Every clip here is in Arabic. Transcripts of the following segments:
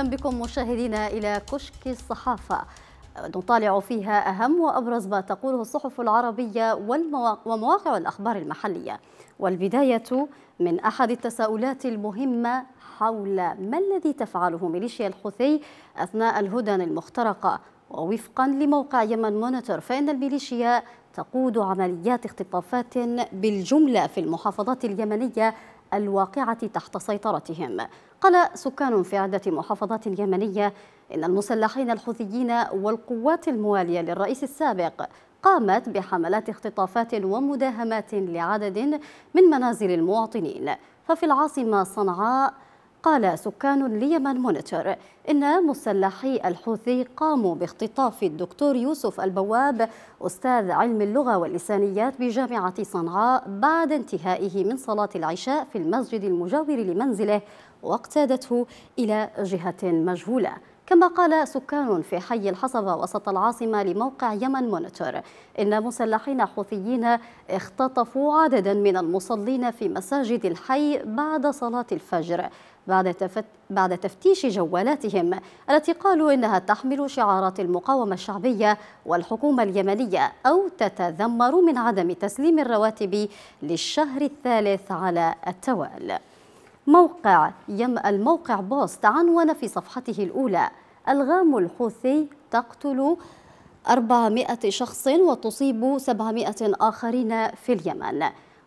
أهلا بكم مشاهدينا إلى كشك الصحافة نطالع فيها أهم وأبرز ما تقوله الصحف العربية ومواقع الأخبار المحلية والبداية من أحد التساؤلات المهمة حول ما الذي تفعله ميليشيا الحوثي أثناء الهدن المخترقة ووفقا لموقع يمن مونيتور فإن الميليشيا تقود عمليات اختطافات بالجملة في المحافظات اليمنية الواقعة تحت سيطرتهم قال سكان في عدة محافظات يمنية إن المسلحين الحوثيين والقوات الموالية للرئيس السابق قامت بحملات اختطافات ومداهمات لعدد من منازل المواطنين ففي العاصمة صنعاء قال سكان اليمن مونيتور إن مسلحي الحوثي قاموا باختطاف الدكتور يوسف البواب أستاذ علم اللغة واللسانيات بجامعة صنعاء بعد انتهائه من صلاة العشاء في المسجد المجاور لمنزله واقتادته إلى جهة مجهولة كما قال سكان في حي الحصبة وسط العاصمة لموقع يمن مونيتور إن مسلحين حوثيين اختطفوا عددا من المصلين في مساجد الحي بعد صلاة الفجر بعد, تفت بعد تفتيش جوالاتهم التي قالوا إنها تحمل شعارات المقاومة الشعبية والحكومة اليمنية أو تتذمر من عدم تسليم الرواتب للشهر الثالث على التوالي موقع يم الموقع بوست عنون في صفحته الأولى الغام الحوثي تقتل 400 شخص وتصيب 700 آخرين في اليمن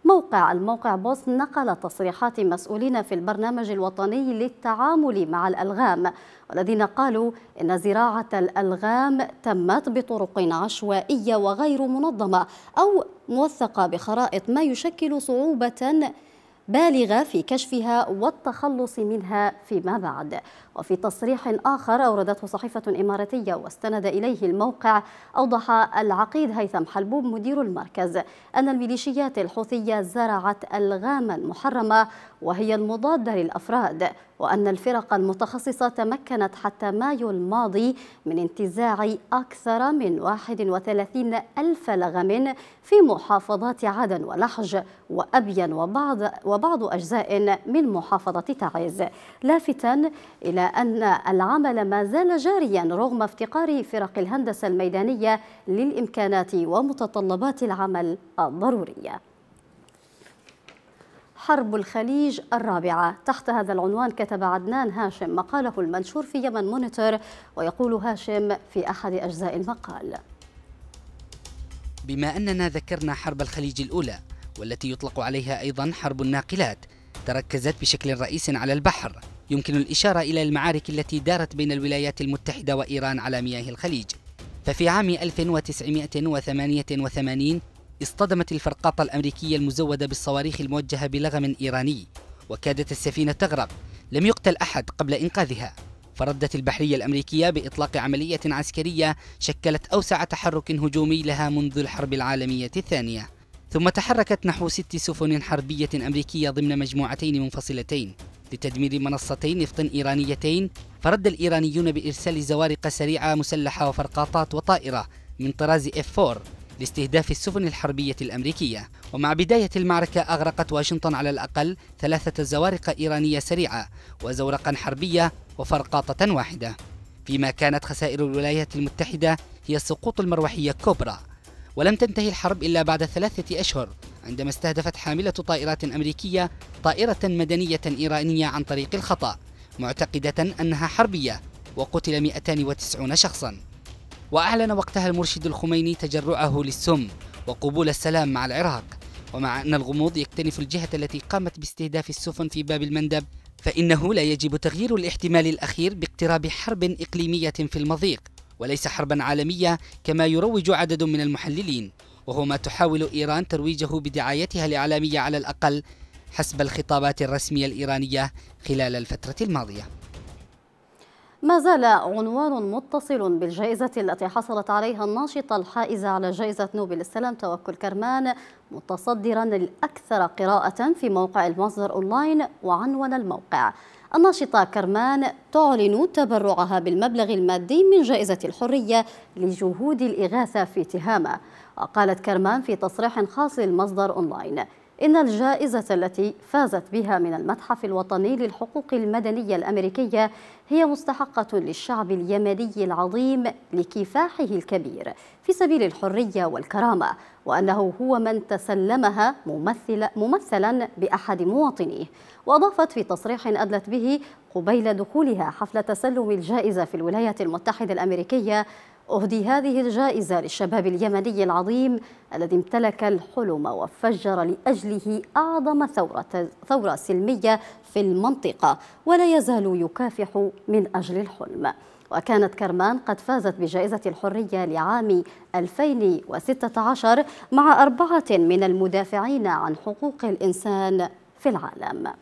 موقع الموقع بوس نقل تصريحات مسؤولين في البرنامج الوطني للتعامل مع الألغام والذين قالوا إن زراعة الألغام تمت بطرق عشوائية وغير منظمة أو موثقة بخرائط ما يشكل صعوبة بالغة في كشفها والتخلص منها فيما بعد وفي تصريح آخر أوردته صحيفة إماراتية واستند إليه الموقع أوضح العقيد هيثم حلبوب مدير المركز أن الميليشيات الحوثية زرعت ألغاما محرمة وهي المضادة للأفراد وأن الفرق المتخصصة تمكنت حتى مايو الماضي من انتزاع أكثر من 31 ألف لغم في محافظات عدن ولحج وأبين وبعض, وبعض أجزاء من محافظة تعز لافتا إلى أن العمل ما زال جاريا رغم افتقار فرق الهندسة الميدانية للإمكانات ومتطلبات العمل الضرورية حرب الخليج الرابعة تحت هذا العنوان كتب عدنان هاشم مقاله المنشور في يمن مونيتور ويقول هاشم في أحد أجزاء المقال بما أننا ذكرنا حرب الخليج الأولى والتي يطلق عليها أيضا حرب الناقلات تركزت بشكل رئيس على البحر يمكن الإشارة إلى المعارك التي دارت بين الولايات المتحدة وإيران على مياه الخليج ففي عام 1988 اصطدمت الفرقاطة الأمريكية المزودة بالصواريخ الموجهة بلغم إيراني وكادت السفينة تغرق لم يقتل أحد قبل إنقاذها فردت البحرية الأمريكية بإطلاق عملية عسكرية شكلت أوسع تحرك هجومي لها منذ الحرب العالمية الثانية ثم تحركت نحو ست سفن حربية أمريكية ضمن مجموعتين منفصلتين لتدمير منصتين نفط إيرانيتين فرد الإيرانيون بإرسال زوارق سريعة مسلحة وفرقاطات وطائرة من طراز F4 لاستهداف السفن الحربية الأمريكية ومع بداية المعركة أغرقت واشنطن على الأقل ثلاثة زوارق إيرانية سريعة وزورقا حربية وفرقاطة واحدة فيما كانت خسائر الولايات المتحدة هي السقوط المروحية كوبرا ولم تنتهي الحرب إلا بعد ثلاثة أشهر عندما استهدفت حاملة طائرات أمريكية طائرة مدنية إيرانية عن طريق الخطأ معتقدة أنها حربية وقتل 290 شخصاً وأعلن وقتها المرشد الخميني تجرعه للسم وقبول السلام مع العراق ومع أن الغموض يكتنف الجهة التي قامت باستهداف السفن في باب المندب فإنه لا يجب تغيير الاحتمال الأخير باقتراب حرب إقليمية في المضيق وليس حربا عالمية كما يروج عدد من المحللين وهو ما تحاول إيران ترويجه بدعايتها الإعلامية على الأقل حسب الخطابات الرسمية الإيرانية خلال الفترة الماضية ما زال عنوان متصل بالجائزة التي حصلت عليها الناشطة الحائزة على جائزة نوبل السلام توكل كرمان متصدرا الأكثر قراءة في موقع المصدر أونلاين وعنون الموقع الناشطة كرمان تعلن تبرعها بالمبلغ المادي من جائزة الحرية لجهود الإغاثة في تهامة وقالت كرمان في تصريح خاص للمصدر أونلاين إن الجائزة التي فازت بها من المتحف الوطني للحقوق المدنية الأمريكية هي مستحقة للشعب اليمني العظيم لكفاحه الكبير في سبيل الحرية والكرامة وأنه هو من تسلمها ممثل ممثلا بأحد مواطنيه وأضافت في تصريح أدلت به قبيل دخولها حفل تسلم الجائزة في الولايات المتحدة الأمريكية أهدي هذه الجائزة للشباب اليمني العظيم الذي امتلك الحلم وفجر لأجله أعظم ثورة, ثورة سلمية في المنطقة ولا يزال يكافح من أجل الحلم وكانت كرمان قد فازت بجائزة الحرية لعام 2016 مع أربعة من المدافعين عن حقوق الإنسان في العالم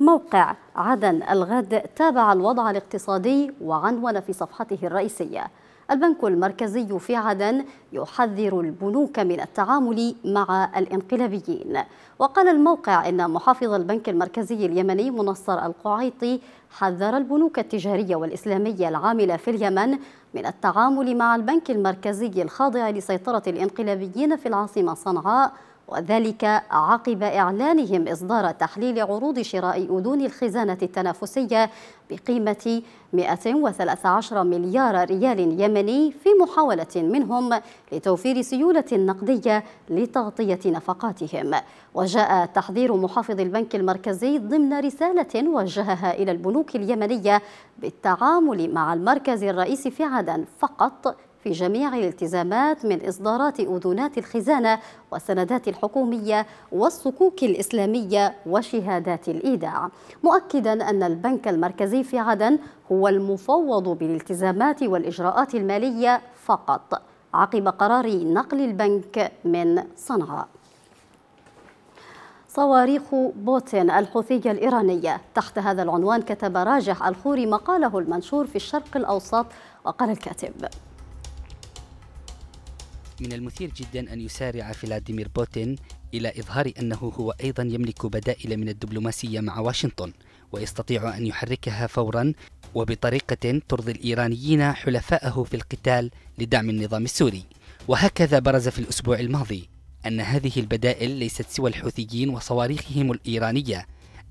موقع عدن الغد تابع الوضع الاقتصادي وعنون في صفحته الرئيسية البنك المركزي في عدن يحذر البنوك من التعامل مع الانقلابيين وقال الموقع إن محافظ البنك المركزي اليمني منصر القعيطي حذر البنوك التجارية والإسلامية العاملة في اليمن من التعامل مع البنك المركزي الخاضع لسيطرة الانقلابيين في العاصمة صنعاء وذلك عقب إعلانهم إصدار تحليل عروض شراء أذون الخزانة التنافسية بقيمة 113 مليار ريال يمني في محاولة منهم لتوفير سيولة نقدية لتغطية نفقاتهم وجاء تحذير محافظ البنك المركزي ضمن رسالة وجهها إلى البنوك اليمنية بالتعامل مع المركز الرئيسي في عدن فقط في جميع الالتزامات من إصدارات أذونات الخزانة والسندات الحكومية والصكوك الإسلامية وشهادات الإيداع مؤكدا أن البنك المركزي في عدن هو المفوض بالالتزامات والإجراءات المالية فقط عقب قرار نقل البنك من صنعاء صواريخ بوتين الحوثية الإيرانية تحت هذا العنوان كتب راجح الخوري مقاله المنشور في الشرق الأوسط وقال الكاتب من المثير جدا أن يسارع فلاديمير بوتين إلى إظهار أنه هو أيضا يملك بدائل من الدبلوماسية مع واشنطن ويستطيع أن يحركها فورا وبطريقة ترضي الإيرانيين حلفائه في القتال لدعم النظام السوري وهكذا برز في الأسبوع الماضي أن هذه البدائل ليست سوى الحوثيين وصواريخهم الإيرانية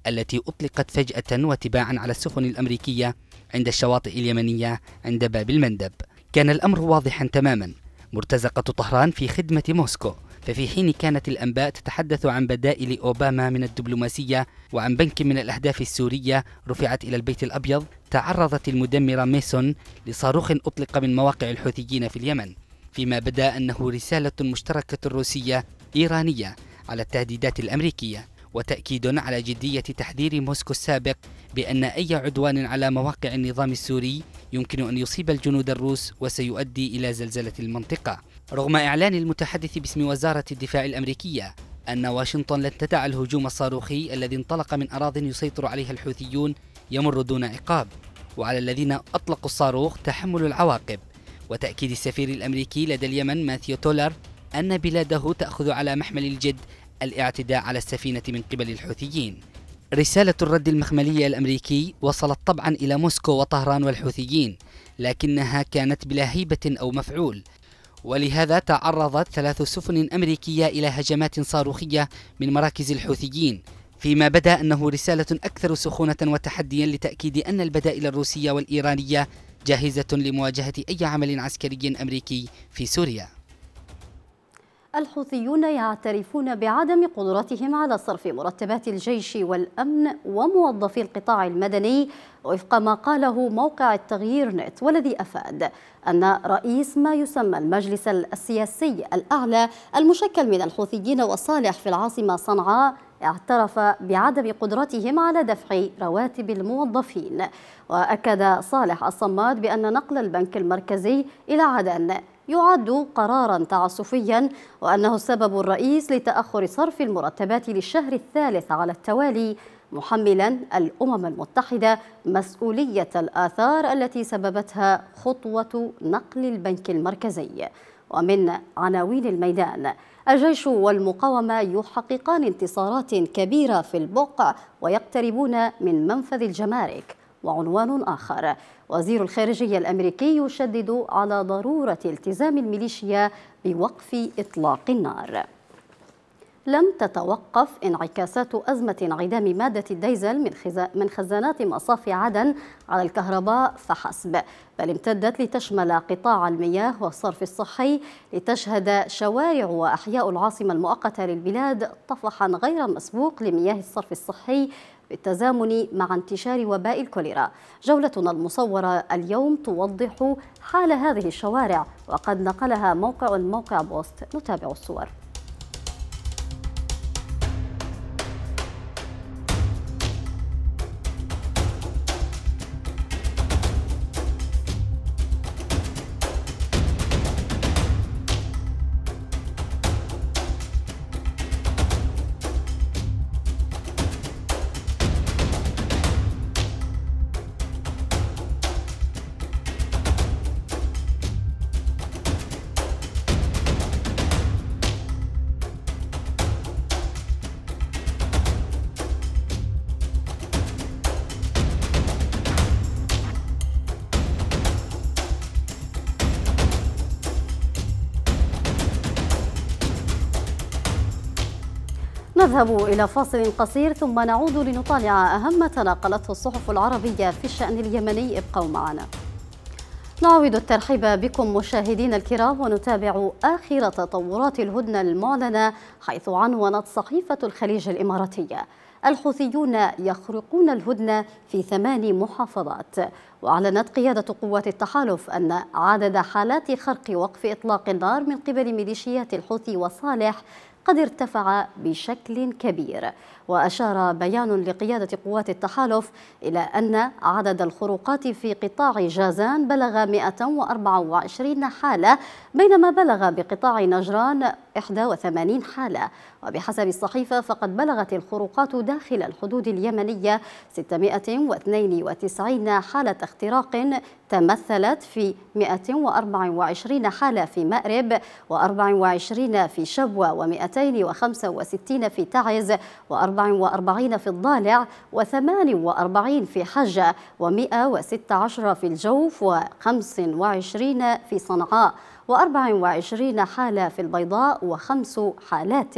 التي أطلقت فجأة وتباعا على السفن الأمريكية عند الشواطئ اليمنية عند باب المندب كان الأمر واضحا تماما مرتزقة طهران في خدمة موسكو ففي حين كانت الأنباء تتحدث عن بدائل أوباما من الدبلوماسية وعن بنك من الأهداف السورية رفعت إلى البيت الأبيض تعرضت المدمرة ميسون لصاروخ أطلق من مواقع الحوثيين في اليمن فيما بدا أنه رسالة مشتركة روسية إيرانية على التهديدات الأمريكية وتأكيد على جدية تحذير موسكو السابق بأن أي عدوان على مواقع النظام السوري يمكن أن يصيب الجنود الروس وسيؤدي إلى زلزلة المنطقة رغم إعلان المتحدث باسم وزارة الدفاع الأمريكية أن واشنطن لن تدع الهجوم الصاروخي الذي انطلق من أراضٍ يسيطر عليها الحوثيون يمر دون عقاب وعلى الذين أطلقوا الصاروخ تحمل العواقب وتأكيد السفير الأمريكي لدى اليمن ماثيو تولر أن بلاده تأخذ على محمل الجد الاعتداء على السفينة من قبل الحوثيين رسالة الرد المخملية الأمريكي وصلت طبعا إلى موسكو وطهران والحوثيين لكنها كانت بلا هيبة أو مفعول ولهذا تعرضت ثلاث سفن أمريكية إلى هجمات صاروخية من مراكز الحوثيين فيما بدا أنه رسالة أكثر سخونة وتحديا لتأكيد أن البدائل الروسية والإيرانية جاهزة لمواجهة أي عمل عسكري أمريكي في سوريا الحوثيون يعترفون بعدم قدرتهم على صرف مرتبات الجيش والأمن وموظفي القطاع المدني وفق ما قاله موقع التغيير نت والذي أفاد أن رئيس ما يسمى المجلس السياسي الأعلى المشكل من الحوثيين وصالح في العاصمة صنعاء اعترف بعدم قدرتهم على دفع رواتب الموظفين وأكد صالح الصماد بأن نقل البنك المركزي إلى عدن يعد قرارا تعسفيا وأنه السبب الرئيس لتأخر صرف المرتبات للشهر الثالث على التوالي محملا الأمم المتحدة مسؤولية الآثار التي سببتها خطوة نقل البنك المركزي ومن عناوين الميدان الجيش والمقاومة يحققان انتصارات كبيرة في البقع ويقتربون من منفذ الجمارك وعنوان آخر وزير الخارجية الأمريكي يشدد على ضرورة التزام الميليشيا بوقف إطلاق النار لم تتوقف انعكاسات أزمة انعدام مادة الديزل من خزانات مصافي عدن على الكهرباء فحسب بل امتدت لتشمل قطاع المياه والصرف الصحي لتشهد شوارع وأحياء العاصمة المؤقتة للبلاد طفحا غير مسبوق لمياه الصرف الصحي بالتزامن مع انتشار وباء الكوليرا جولتنا المصورة اليوم توضح حال هذه الشوارع وقد نقلها موقع موقع بوست نتابع الصور نذهب إلى فاصل قصير ثم نعود لنطالع أهم ما تناقلته الصحف العربية في الشأن اليمني ابقوا معنا نعود الترحيب بكم مشاهدينا الكرام ونتابع آخر تطورات الهدنة المعلنة حيث عنونت صحيفة الخليج الإماراتية الحوثيون يخرقون الهدنة في ثمان محافظات وأعلنت قيادة قوات التحالف أن عدد حالات خرق وقف إطلاق النار من قبل ميليشيات الحوثي وصالح قد ارتفع بشكل كبير وأشار بيان لقيادة قوات التحالف إلى أن عدد الخروقات في قطاع جازان بلغ 124 حالة بينما بلغ بقطاع نجران 81 حالة وبحسب الصحيفة فقد بلغت الخروقات داخل الحدود اليمنية 692 حالة اختراق تمثلت في 124 حالة في مأرب و24 في شبوة و265 في تعز و44 في الضالع و48 في حجة و116 في الجوف و25 في صنعاء و24 حالة في البيضاء وخمس حالات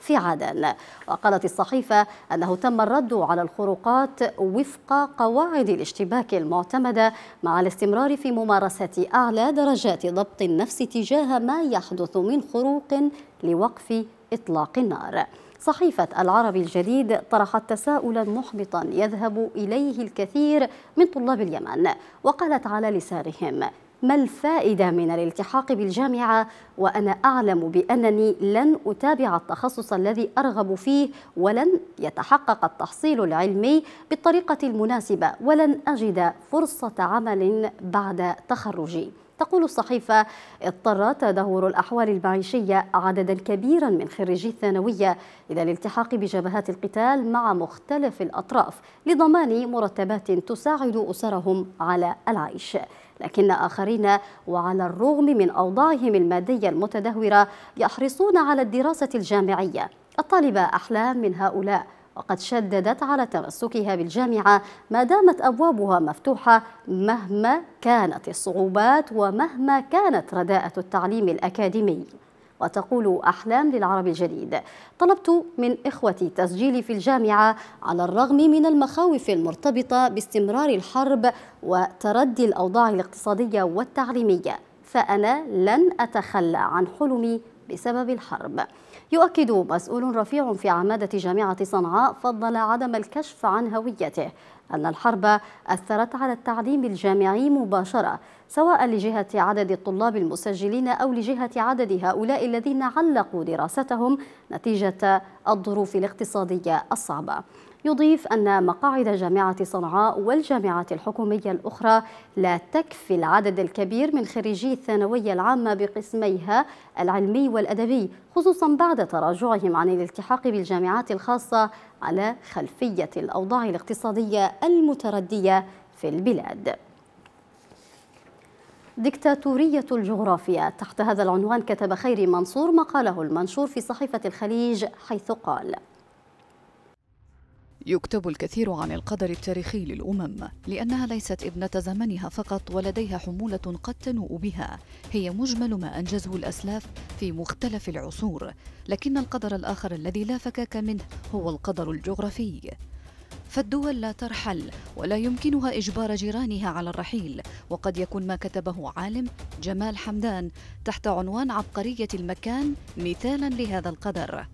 في عدن وقالت الصحيفة أنه تم الرد على الخروقات وفق قواعد الاشتباك المعتمدة مع الاستمرار في ممارسة أعلى درجات ضبط النفس تجاه ما يحدث من خروق لوقف إطلاق النار صحيفة العربي الجديد طرحت تساؤلا محبطا يذهب إليه الكثير من طلاب اليمن وقالت على لسانهم ما الفائدة من الالتحاق بالجامعة وأنا أعلم بأنني لن أتابع التخصص الذي أرغب فيه ولن يتحقق التحصيل العلمي بالطريقة المناسبة ولن أجد فرصة عمل بعد تخرجي تقول الصحيفة اضطر تدهور الأحوال المعيشية عددا كبيرا من خريجي الثانوية إلى الالتحاق بجبهات القتال مع مختلف الأطراف لضمان مرتبات تساعد أسرهم على العيش لكن آخرين وعلى الرغم من أوضاعهم المادية المتدهورة يحرصون على الدراسة الجامعية الطالبة أحلام من هؤلاء وقد شددت على تمسكها بالجامعة ما دامت أبوابها مفتوحة مهما كانت الصعوبات ومهما كانت رداءة التعليم الأكاديمي وتقول أحلام للعرب الجديد طلبت من إخوتي تسجيلي في الجامعة على الرغم من المخاوف المرتبطة باستمرار الحرب وتردي الأوضاع الاقتصادية والتعليمية فأنا لن أتخلى عن حلمي بسبب الحرب يؤكد مسؤول رفيع في عمادة جامعة صنعاء فضل عدم الكشف عن هويته أن الحرب أثرت على التعليم الجامعي مباشرة سواء لجهة عدد الطلاب المسجلين أو لجهة عدد هؤلاء الذين علقوا دراستهم نتيجة الظروف الاقتصادية الصعبة يضيف أن مقاعد جامعة صنعاء والجامعات الحكومية الأخرى لا تكفي العدد الكبير من خريجي الثانوية العامة بقسميها العلمي والأدبي خصوصا بعد تراجعهم عن الالتحاق بالجامعات الخاصة على خلفية الأوضاع الاقتصادية المتردية في البلاد ديكتاتورية الجغرافيا تحت هذا العنوان كتب خيري منصور مقاله المنشور في صحيفة الخليج حيث قال يكتب الكثير عن القدر التاريخي للأمم لأنها ليست ابنة زمنها فقط ولديها حمولة قد تنوء بها هي مجمل ما أنجزه الأسلاف في مختلف العصور لكن القدر الآخر الذي لا فكاك منه هو القدر الجغرافي فالدول لا ترحل ولا يمكنها إجبار جيرانها على الرحيل وقد يكون ما كتبه عالم جمال حمدان تحت عنوان عبقرية المكان مثالا لهذا القدر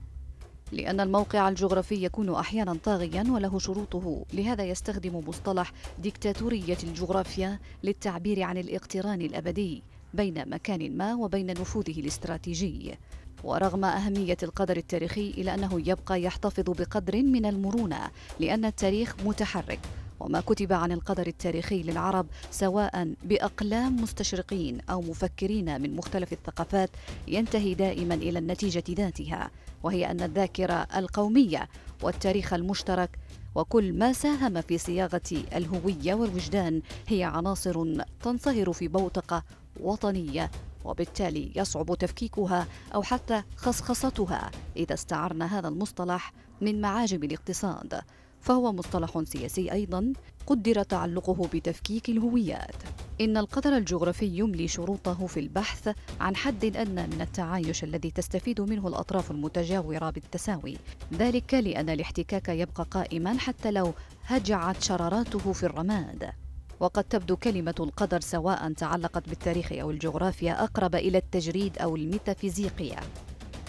لأن الموقع الجغرافي يكون أحيانا طاغيا وله شروطه لهذا يستخدم مصطلح ديكتاتورية الجغرافيا للتعبير عن الاقتران الأبدي بين مكان ما وبين نفوذه الاستراتيجي ورغم أهمية القدر التاريخي إلا أنه يبقى يحتفظ بقدر من المرونة لأن التاريخ متحرك وما كتب عن القدر التاريخي للعرب سواء باقلام مستشرقين او مفكرين من مختلف الثقافات ينتهي دائما الى النتيجه ذاتها وهي ان الذاكره القوميه والتاريخ المشترك وكل ما ساهم في صياغه الهويه والوجدان هي عناصر تنصهر في بوتقه وطنيه وبالتالي يصعب تفكيكها او حتى خصخصتها اذا استعرنا هذا المصطلح من معاجم الاقتصاد فهو مصطلح سياسي أيضا قدر تعلقه بتفكيك الهويات إن القدر الجغرافي يملي شروطه في البحث عن حد أدنى من التعايش الذي تستفيد منه الأطراف المتجاورة بالتساوي ذلك لأن الاحتكاك يبقى قائما حتى لو هجعت شراراته في الرماد وقد تبدو كلمة القدر سواء تعلقت بالتاريخ أو الجغرافيا أقرب إلى التجريد أو الميتافيزيقيا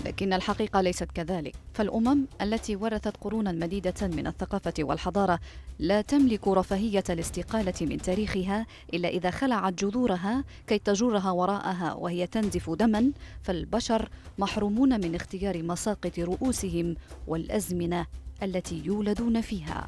لكن الحقيقة ليست كذلك فالأمم التي ورثت قرونا مديدة من الثقافة والحضارة لا تملك رفاهية الاستقالة من تاريخها إلا إذا خلعت جذورها كي تجرها وراءها وهي تنزف دما فالبشر محرومون من اختيار مساقط رؤوسهم والأزمنة التي يولدون فيها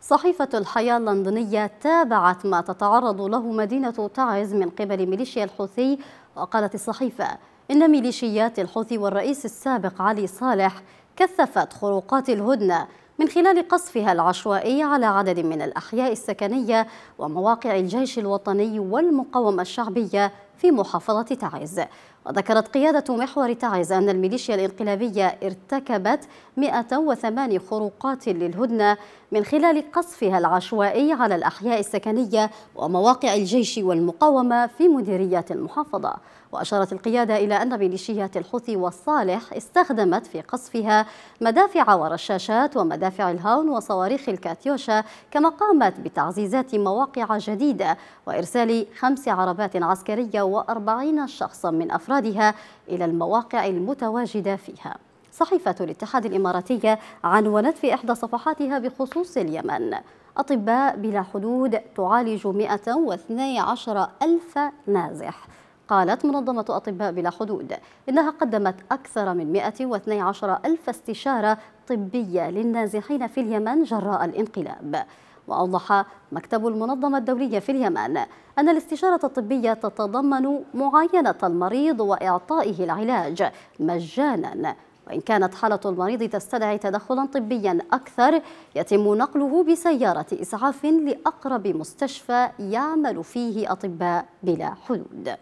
صحيفة الحياة اللندنية تابعت ما تتعرض له مدينة تعز من قبل ميليشيا الحوثي وقالت الصحيفة إن ميليشيات الحوثي والرئيس السابق علي صالح كثفت خروقات الهدنة من خلال قصفها العشوائي على عدد من الأحياء السكنية ومواقع الجيش الوطني والمقاومة الشعبية في محافظة تعز وذكرت قيادة محور تعز أن الميليشيا الإنقلابية ارتكبت 108 خروقات للهدنة من خلال قصفها العشوائي على الأحياء السكنية ومواقع الجيش والمقاومة في مديريات المحافظة وأشارت القيادة إلى أن ميليشيات الحوثي والصالح استخدمت في قصفها مدافع ورشاشات ومدافع الهاون وصواريخ الكاتيوشا كما قامت بتعزيزات مواقع جديدة وإرسال خمس عربات عسكرية وأربعين شخصا من أفرادها إلى المواقع المتواجدة فيها صحيفة الاتحاد الإماراتية عنونت في إحدى صفحاتها بخصوص اليمن أطباء بلا حدود تعالج 112 ألف نازح قالت منظمة أطباء بلا حدود إنها قدمت أكثر من 112 ألف استشارة طبية للنازحين في اليمن جراء الانقلاب وأوضح مكتب المنظمة الدولية في اليمن أن الاستشارة الطبية تتضمن معاينة المريض وإعطائه العلاج مجاناً وإن كانت حالة المريض تستدعي تدخلا طبيا أكثر يتم نقله بسيارة إسعاف لأقرب مستشفى يعمل فيه أطباء بلا حدود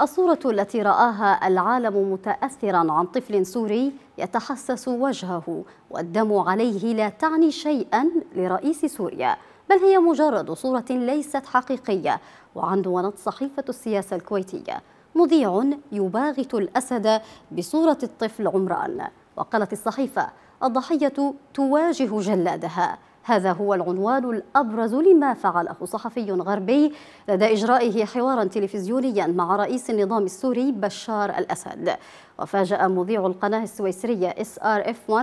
الصورة التي رآها العالم متأثرا عن طفل سوري يتحسس وجهه والدم عليه لا تعني شيئا لرئيس سوريا بل هي مجرد صورة ليست حقيقية وعنونت صحيفة السياسة الكويتية مذيع يباغت الأسد بصورة الطفل عمران وقالت الصحيفة الضحية تواجه جلادها هذا هو العنوان الأبرز لما فعله صحفي غربي لدى إجرائه حوارا تلفزيونيا مع رئيس النظام السوري بشار الأسد وفاجأ مذيع القناة السويسرية SRF1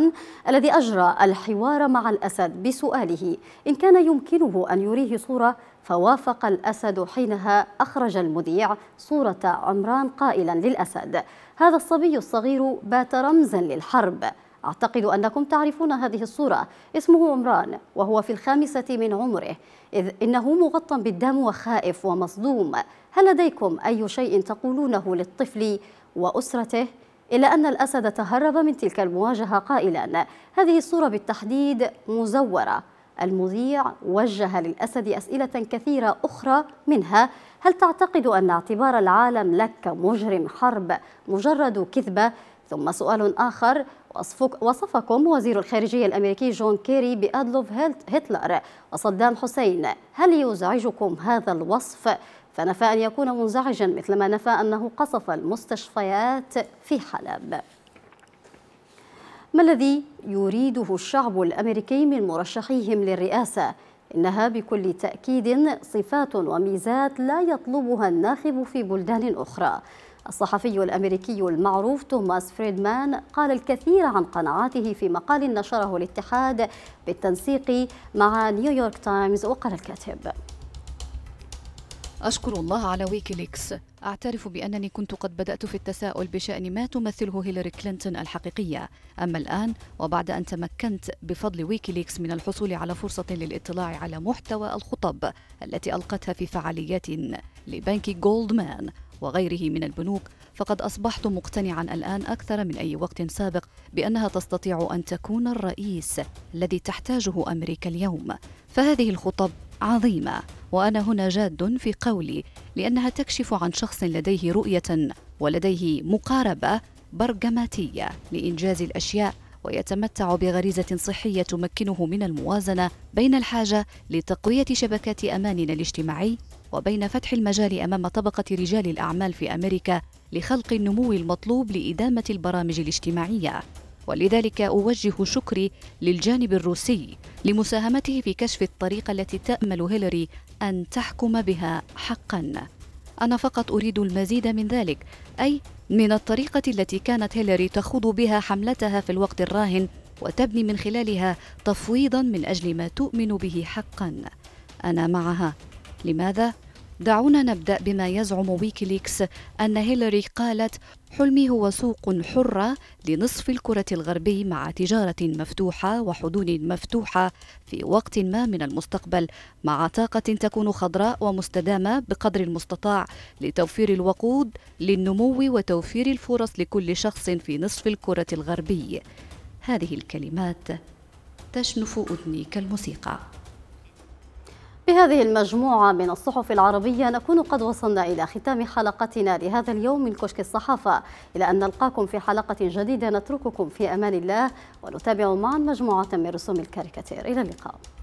الذي أجرى الحوار مع الأسد بسؤاله إن كان يمكنه أن يريه صورة فوافق الأسد حينها أخرج المذيع صورة عمران قائلا للأسد هذا الصبي الصغير بات رمزا للحرب أعتقد أنكم تعرفون هذه الصورة اسمه عمران وهو في الخامسة من عمره إذ إنه مغطى بالدم وخائف ومصدوم هل لديكم أي شيء تقولونه للطفل وأسرته؟ إلا أن الأسد تهرب من تلك المواجهة قائلا هذه الصورة بالتحديد مزورة المذيع وجه للأسد أسئلة كثيرة أخرى منها هل تعتقد أن اعتبار العالم لك مجرم حرب مجرد كذبة؟ ثم سؤال آخر وصفكم وزير الخارجية الأمريكي جون كيري بأدلوف هتلر وصدام حسين هل يزعجكم هذا الوصف؟ فنفى أن يكون منزعجا مثلما نفى أنه قصف المستشفيات في حلب ما الذي يريده الشعب الأمريكي من مرشحيهم للرئاسة؟ إنها بكل تأكيد صفات وميزات لا يطلبها الناخب في بلدان أخرى الصحفي الأمريكي المعروف توماس فريدمان قال الكثير عن قناعاته في مقال نشره الاتحاد بالتنسيق مع نيويورك تايمز وقال الكاتب أشكر الله على ويكيليكس أعترف بأنني كنت قد بدأت في التساؤل بشأن ما تمثله هيلاري كلينتون الحقيقية أما الآن وبعد أن تمكنت بفضل ويكيليكس من الحصول على فرصة للاطلاع على محتوى الخطب التي ألقتها في فعاليات لبنك جولدمان وغيره من البنوك فقد أصبحت مقتنعا الآن أكثر من أي وقت سابق بأنها تستطيع أن تكون الرئيس الذي تحتاجه أمريكا اليوم فهذه الخطب عظيمه وانا هنا جاد في قولي لانها تكشف عن شخص لديه رؤيه ولديه مقاربه برجماتيه لانجاز الاشياء ويتمتع بغريزه صحيه تمكنه من الموازنه بين الحاجه لتقويه شبكات اماننا الاجتماعي وبين فتح المجال امام طبقه رجال الاعمال في امريكا لخلق النمو المطلوب لادامه البرامج الاجتماعيه ولذلك أوجه شكري للجانب الروسي لمساهمته في كشف الطريقة التي تأمل هيلاري أن تحكم بها حقا أنا فقط أريد المزيد من ذلك أي من الطريقة التي كانت هيلاري تخوض بها حملتها في الوقت الراهن وتبني من خلالها تفويضا من أجل ما تؤمن به حقا أنا معها لماذا؟ دعونا نبدأ بما يزعم ويكيليكس أن هيلاري قالت حلمي هو سوق حرة لنصف الكرة الغربي مع تجارة مفتوحة وحدود مفتوحة في وقت ما من المستقبل مع طاقة تكون خضراء ومستدامة بقدر المستطاع لتوفير الوقود للنمو وتوفير الفرص لكل شخص في نصف الكرة الغربي هذه الكلمات تشنف أذني كالموسيقى بهذه المجموعة من الصحف العربية نكون قد وصلنا إلى ختام حلقتنا لهذا اليوم من كشك الصحافة إلى أن نلقاكم في حلقة جديدة نترككم في أمان الله ونتابع معا مجموعة من رسوم الكاريكاتير إلى اللقاء